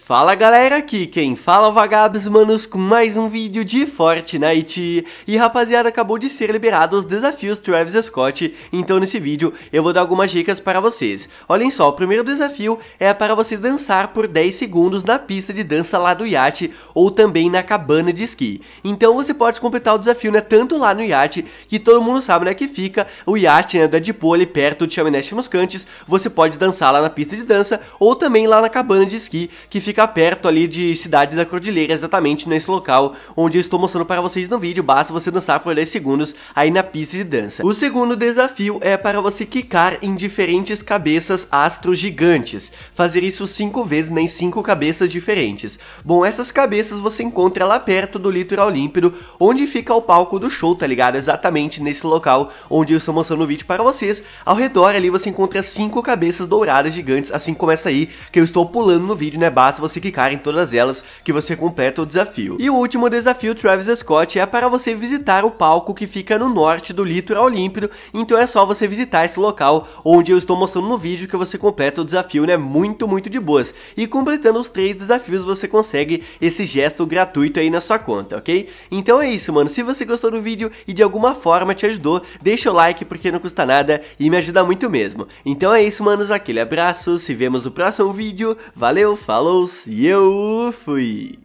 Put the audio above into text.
Fala galera, aqui quem fala é Vagabos Manos com mais um vídeo de Fortnite E rapaziada, acabou de ser liberado os desafios Travis Scott Então nesse vídeo eu vou dar algumas dicas para vocês Olhem só, o primeiro desafio é para você dançar por 10 segundos na pista de dança lá do iate Ou também na cabana de esqui Então você pode completar o desafio, né, tanto lá no iate Que todo mundo sabe, né, que fica o iate, né, da Deadpool ali perto de Chaminés Chamuscantes Você pode dançar lá na pista de dança Ou também lá na cabana de esqui, que fica perto ali de Cidades da Cordilheira, exatamente nesse local onde eu estou mostrando para vocês no vídeo, basta você dançar por 10 segundos aí na pista de dança. O segundo desafio é para você quicar em diferentes cabeças astros gigantes, fazer isso 5 vezes né, em 5 cabeças diferentes. Bom, essas cabeças você encontra lá perto do litoral límpido, onde fica o palco do show, tá ligado? Exatamente nesse local onde eu estou mostrando o vídeo para vocês, ao redor ali você encontra 5 cabeças douradas gigantes, assim como essa aí que eu estou pulando no vídeo, né, basta basta você clicar em todas elas que você completa o desafio. E o último desafio Travis Scott é para você visitar o palco que fica no norte do litoral límpido, então é só você visitar esse local onde eu estou mostrando no vídeo que você completa o desafio, né, muito, muito de boas. E completando os três desafios você consegue esse gesto gratuito aí na sua conta, ok? Então é isso, mano, se você gostou do vídeo e de alguma forma te ajudou, deixa o like porque não custa nada e me ajuda muito mesmo. Então é isso, manos, aquele abraço, se vemos no próximo vídeo, valeu, falou! Deus e eu fui!